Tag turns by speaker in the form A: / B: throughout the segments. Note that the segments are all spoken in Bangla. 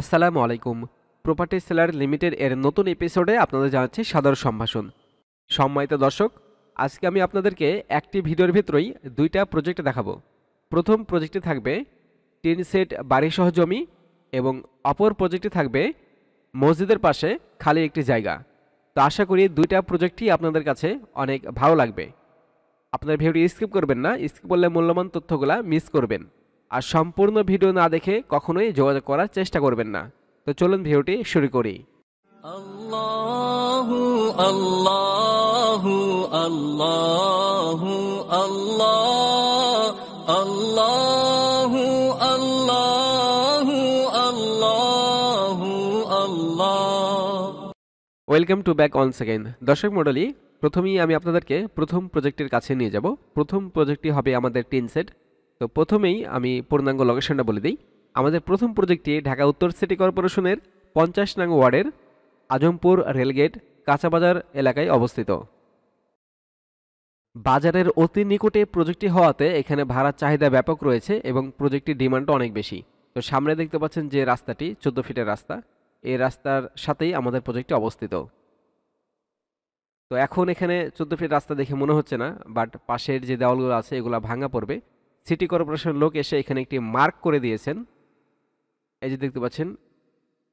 A: আসসালামু আলাইকুম প্রপার্টি সেলার লিমিটেড এর নতুন এপিসোডে আপনাদের জানাচ্ছি সাদর সম্ভাষণ সম্মানিত দর্শক আজকে আমি আপনাদেরকে একটি ভিডিওর ভিতরেই দুইটা প্রজেক্ট দেখাবো প্রথম প্রজেক্টে থাকবে টিন সেট বাড়িসহ জমি এবং অপর প্রজেক্টে থাকবে মসজিদের পাশে খালি একটি জায়গা তো আশা করি দুইটা প্রজেক্টই আপনাদের কাছে অনেক ভালো লাগবে আপনার ভিডিওটি স্কিপ করবেন না স্কিপ করলে মূল্যবান তথ্যগুলা মিস করবেন আর সম্পূর্ণ ভিডিও না দেখে কখনোই যোগাযোগ করার চেষ্টা করবেন না তো চলুন ভিডিওটি শুরু করি আল্লাহ আল্লাহ welcome to back on second দর্শক মন্ডলী প্রথমেই আমি আপনাদেরকে প্রথম প্রজেক্টের কাছে নিয়ে যাব প্রথম প্রজেক্টটি হবে আমাদের টিন সেট তো প্রথমেই আমি পূর্ণাঙ্গ লোকেশনটা বলে দিই আমাদের প্রথম প্রজেক্টটি ঢাকা উত্তর সিটি কর্পোরেশনের পঞ্চাশ নাং ওয়ার্ডের আজমপুর রেলগেট কাঁচাবাজার এলাকায় অবস্থিত বাজারের অতি নিকটে প্রজেক্টটি হওয়াতে এখানে ভাড়ার চাহিদা ব্যাপক রয়েছে এবং প্রজেক্টটির ডিমান্ডও অনেক বেশি তো সামনে দেখতে পাচ্ছেন যে রাস্তাটি চোদ্দো ফিটের রাস্তা এই রাস্তার সাথেই আমাদের প্রজেক্টটি অবস্থিত তো এখন এখানে চোদ্দো ফিট রাস্তা দেখে মনে হচ্ছে না বাট পাশের যে দেওয়ালগুলো আছে এগুলো ভাঙা পড়বে সিটি কর্পোরেশনের লোক এসে এখানে একটি মার্ক করে দিয়েছেন এই যে দেখতে পাচ্ছেন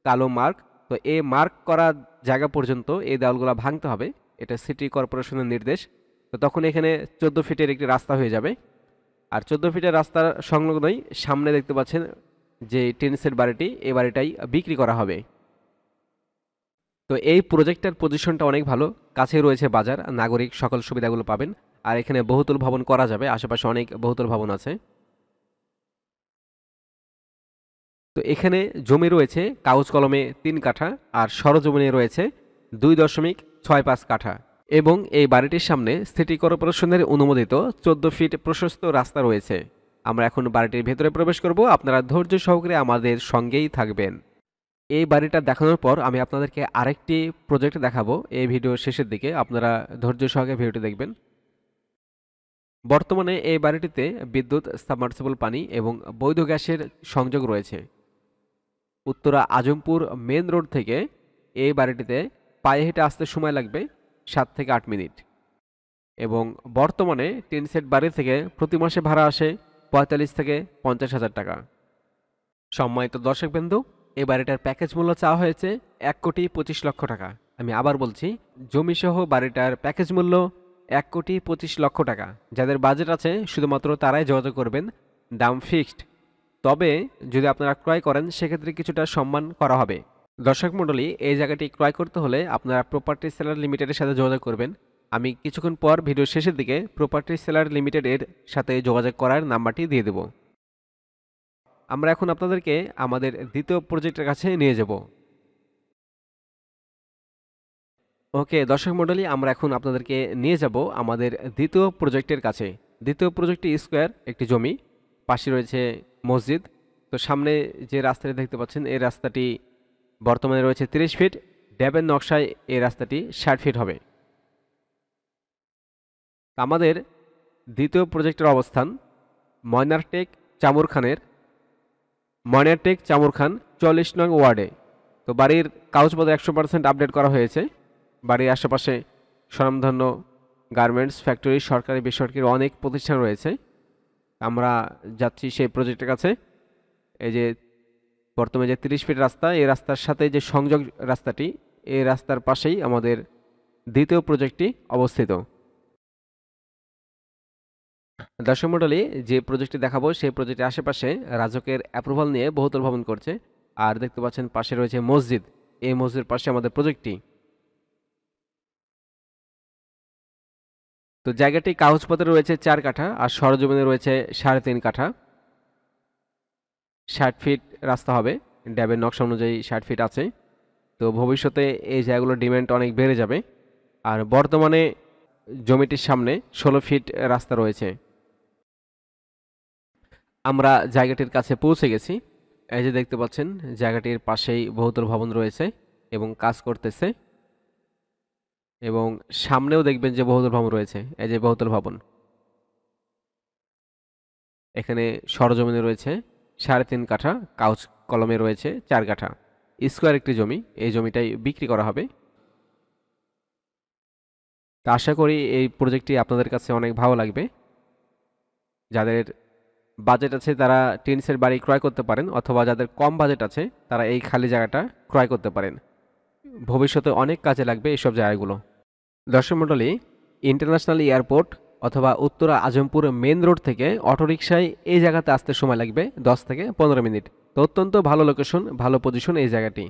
A: কালো মার্ক তো এ মার্ক করা জায়গা পর্যন্ত এই দেওয়ালগুলো ভাঙতে হবে এটা সিটি কর্পোরেশনের নির্দেশ তো তখন এখানে চোদ্দ ফিটের একটি রাস্তা হয়ে যাবে আর চোদ্দ ফিটের রাস্তার সংলগ্নই সামনে দেখতে পাচ্ছেন যে টেনিসের বাড়িটি এই বাড়িটাই বিক্রি করা হবে তো এই প্রজেক্টের পজিশনটা অনেক ভালো কাছে রয়েছে বাজার নাগরিক সকল সুবিধাগুলো পাবেন আর এখানে বহুতল ভবন করা যাবে আশেপাশে অনেক বহুতল ভবন আছে তো এখানে জমি রয়েছে কাগজ কলমে তিন কাঠা আর সরজমিনে রয়েছে দুই দশমিক ছয় পাঁচ কাঠা এবং এই বাড়িটির সামনে সিটি কর্পোরেশনের অনুমোদিত চোদ্দ ফিট প্রশস্ত রাস্তা রয়েছে আমরা এখন বাড়িটির ভেতরে প্রবেশ করব আপনারা ধৈর্য সহকারে আমাদের সঙ্গেই থাকবেন এই বাড়িটা দেখানোর পর আমি আপনাদেরকে আরেকটি প্রজেক্ট দেখাবো এই ভিডিও শেষের দিকে আপনারা ধৈর্য সহকারে ভিডিওটি দেখবেন বর্তমানে এই বাড়িটিতে বিদ্যুৎ সাবমার্সিবল পানি এবং বৈধ গ্যাসের সংযোগ রয়েছে উত্তরা আজমপুর মেন রোড থেকে এই বাড়িটিতে পায়ে হেঁটে আসতে সময় লাগবে সাত থেকে আট মিনিট এবং বর্তমানে টেন সেট বাড়ি থেকে প্রতি মাসে ভাড়া আসে পঁয়তাল্লিশ থেকে পঞ্চাশ হাজার টাকা সম্মানিত দর্শকবৃন্দু এই বাড়িটার প্যাকেজ মূল্য চাওয়া হয়েছে এক কোটি পঁচিশ লক্ষ টাকা আমি আবার বলছি জমিসহ বাড়িটার প্যাকেজ মূল্য এক কোটি পঁচিশ লক্ষ টাকা যাদের বাজেট আছে শুধুমাত্র তারাই যোগাযোগ করবেন দাম ফিক্সড তবে যদি আপনারা ক্রয় করেন সেক্ষেত্রে কিছুটা সম্মান করা হবে দর্শক মণ্ডলী এই জায়গাটি ক্রয় করতে হলে আপনারা প্রপার্টি সেলার লিমিটেডের সাথে যোগাযোগ করবেন আমি কিছুক্ষণ পর ভিডিও শেষের দিকে প্রপার্টি সেলার লিমিটেডের সাথে যোগাযোগ করার নাম্বারটি দিয়ে দেব আমরা এখন আপনাদেরকে আমাদের দ্বিতীয় প্রজেক্টের কাছে নিয়ে যাব ওকে দর্শক মন্ডলী আমরা এখন আপনাদেরকে নিয়ে যাব আমাদের দ্বিতীয় প্রজেক্টের কাছে দ্বিতীয় প্রজেক্টটি স্কোয়ার একটি জমি পাশে রয়েছে মসজিদ তো সামনে যে রাস্তাটি দেখতে পাচ্ছেন এই রাস্তাটি বর্তমানে রয়েছে তিরিশ ফিট ড্যাবের নকশায় এই রাস্তাটি ষাট ফিট হবে আমাদের দ্বিতীয় প্রজেক্টের অবস্থান ময়নারটেক চামুর খানের ময়নারটেক চামুর খান চল্লিশ নং ওয়ার্ডে তো বাড়ির কাগজপত্র একশো পারসেন্ট আপডেট করা হয়েছে বাড়ির আশেপাশে স্বনামধন্য গার্মেন্টস ফ্যাক্টরি সরকারি বেসরকারি অনেক প্রতিষ্ঠান রয়েছে আমরা যাচ্ছি সেই প্রজেক্টের কাছে এই যে বর্তমানে যে তিরিশ ফিট রাস্তা এই রাস্তার সাথে যে সংযোগ রাস্তাটি এই রাস্তার পাশেই আমাদের দ্বিতীয় প্রজেক্টটি অবস্থিত দর্শক মন্ডলে যে প্রজেক্টটি দেখাবো সেই প্রজেক্টের আশেপাশে রাজকের অ্যাপ্রুভাল নিয়ে বহুতল ভবন করছে আর দেখতে পাচ্ছেন পাশে রয়েছে মসজিদ এই মসজিদের পাশে আমাদের প্রজেক্টটি তো জায়গাটি কাগজপত্রে রয়েছে চার কাঠা আর সরজমিনে রয়েছে সাড়ে তিন কাঠা ষাট ফিট রাস্তা হবে ড্যাবের নকশা অনুযায়ী ষাট ফিট আছে তো ভবিষ্যতে এই জায়গাগুলোর ডিমান্ড অনেক বেড়ে যাবে আর বর্তমানে জমিটির সামনে ষোলো ফিট রাস্তা রয়েছে আমরা জায়গাটির কাছে পৌঁছে গেছি এই যে দেখতে পাচ্ছেন জায়গাটির পাশেই বহুতল ভবন রয়েছে এবং কাজ করতেছে এবং সামনেও দেখবেন যে বহুতল ভবন রয়েছে এই যে বহুতল ভবন এখানে সরজমিনে রয়েছে সাড়ে তিন কাঠা কাউচ কলমে রয়েছে চার কাঠা স্কোয়ার একটি জমি এই জমিটাই বিক্রি করা হবে তা আশা করি এই প্রজেক্টটি আপনাদের কাছে অনেক ভালো লাগবে যাদের বাজেট আছে তারা টিনসের বাড়ি ক্রয় করতে পারেন অথবা যাদের কম বাজেট আছে তারা এই খালি জায়গাটা ক্রয় করতে পারেন ভবিষ্যতে অনেক কাজে লাগবে এইসব জায়গাগুলো দর্শক মণ্ডলী ইন্টারন্যাশনাল এয়ারপোর্ট অথবা উত্তরা আজমপুর মেন রোড থেকে অটোরিকশায় এই জায়গাতে আসতে সময় লাগবে 10 থেকে পনেরো মিনিট তো অত্যন্ত ভালো লোকেশন ভালো পজিশন এই জায়গাটি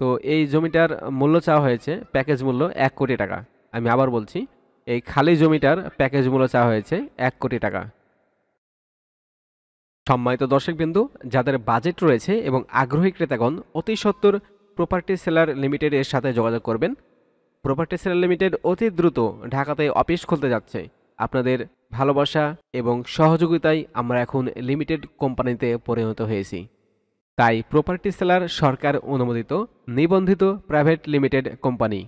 A: তো এই জমিটার মূল্য চাওয়া হয়েছে প্যাকেজ মূল্য এক কোটি টাকা আমি আবার বলছি এই খালি জমিটার প্যাকেজ মূল্য চাওয়া হয়েছে এক কোটি টাকা সম্মানিত বিন্দু যাদের বাজেট রয়েছে এবং আগ্রহী ক্রেতাগণ অতি সত্তর প্রপার্টি সেলার লিমিটেডের সাথে যোগাযোগ করবেন সেল লিমিটেড অতি দ্রুত ঢাকাতে অফিস খুলতে যাচ্ছে আপনাদের ভালোবাসা এবং সহযোগিতায় আমরা এখন লিমিটেড কোম্পানিতে পরিণত হয়েছি তাই প্রপার্টি সেলার সরকার অনুমোদিত নিবন্ধিত প্রাইভেট লিমিটেড কোম্পানি